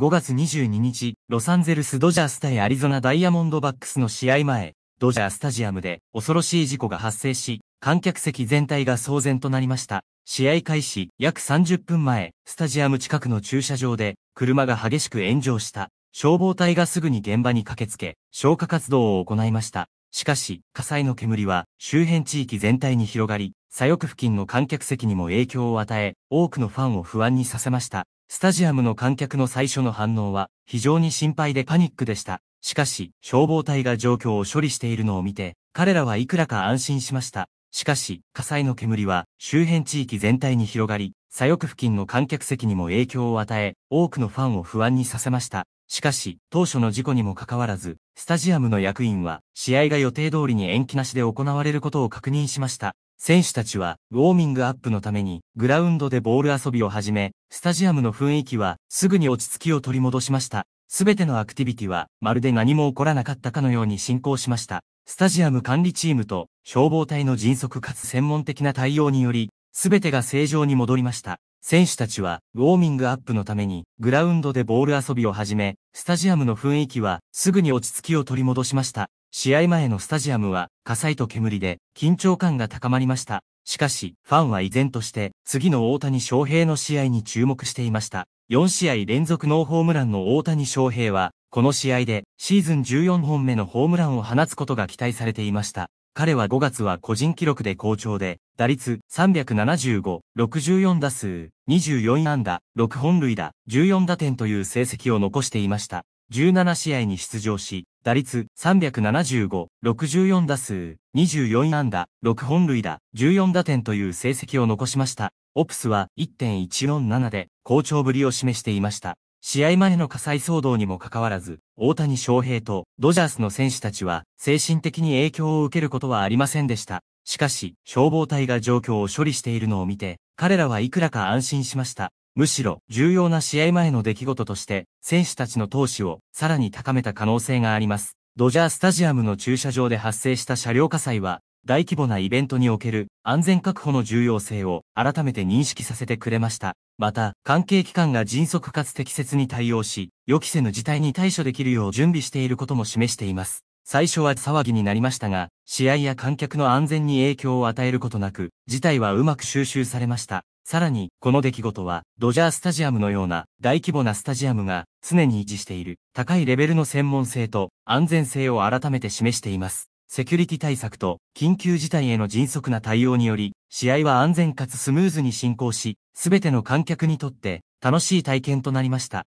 5月22日、ロサンゼルスドジャース対アリゾナダイヤモンドバックスの試合前、ドジャースタジアムで恐ろしい事故が発生し、観客席全体が騒然となりました。試合開始約30分前、スタジアム近くの駐車場で車が激しく炎上した。消防隊がすぐに現場に駆けつけ、消火活動を行いました。しかし、火災の煙は周辺地域全体に広がり、左翼付近の観客席にも影響を与え、多くのファンを不安にさせました。スタジアムの観客の最初の反応は非常に心配でパニックでした。しかし、消防隊が状況を処理しているのを見て、彼らはいくらか安心しました。しかし、火災の煙は周辺地域全体に広がり、左翼付近の観客席にも影響を与え、多くのファンを不安にさせました。しかし、当初の事故にもかかわらず、スタジアムの役員は、試合が予定通りに延期なしで行われることを確認しました。選手たちは、ウォーミングアップのために、グラウンドでボール遊びを始め、スタジアムの雰囲気は、すぐに落ち着きを取り戻しました。すべてのアクティビティは、まるで何も起こらなかったかのように進行しました。スタジアム管理チームと、消防隊の迅速かつ専門的な対応により、すべてが正常に戻りました。選手たちは、ウォーミングアップのために、グラウンドでボール遊びを始め、スタジアムの雰囲気は、すぐに落ち着きを取り戻しました。試合前のスタジアムは火災と煙で緊張感が高まりました。しかし、ファンは依然として次の大谷翔平の試合に注目していました。4試合連続ノーホームランの大谷翔平は、この試合でシーズン14本目のホームランを放つことが期待されていました。彼は5月は個人記録で好調で、打率375、64打数、24安打、6本塁打、14打点という成績を残していました。17試合に出場し、打率375、64打数、24安打、6本塁打、14打点という成績を残しました。オプスは1.147で好調ぶりを示していました。試合前の火災騒動にもかかわらず、大谷翔平とドジャースの選手たちは精神的に影響を受けることはありませんでした。しかし、消防隊が状況を処理しているのを見て、彼らはいくらか安心しました。むしろ重要な試合前の出来事として選手たちの投資をさらに高めた可能性があります。ドジャースタジアムの駐車場で発生した車両火災は大規模なイベントにおける安全確保の重要性を改めて認識させてくれました。また、関係機関が迅速かつ適切に対応し、予期せぬ事態に対処できるよう準備していることも示しています。最初は騒ぎになりましたが、試合や観客の安全に影響を与えることなく、事態はうまく収拾されました。さらに、この出来事は、ドジャースタジアムのような大規模なスタジアムが常に維持している高いレベルの専門性と安全性を改めて示しています。セキュリティ対策と緊急事態への迅速な対応により、試合は安全かつスムーズに進行し、すべての観客にとって楽しい体験となりました。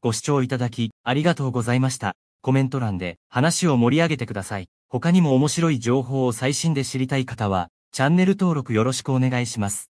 ご視聴いただき、ありがとうございました。コメント欄で話を盛り上げてください。他にも面白い情報を最新で知りたい方は、チャンネル登録よろしくお願いします。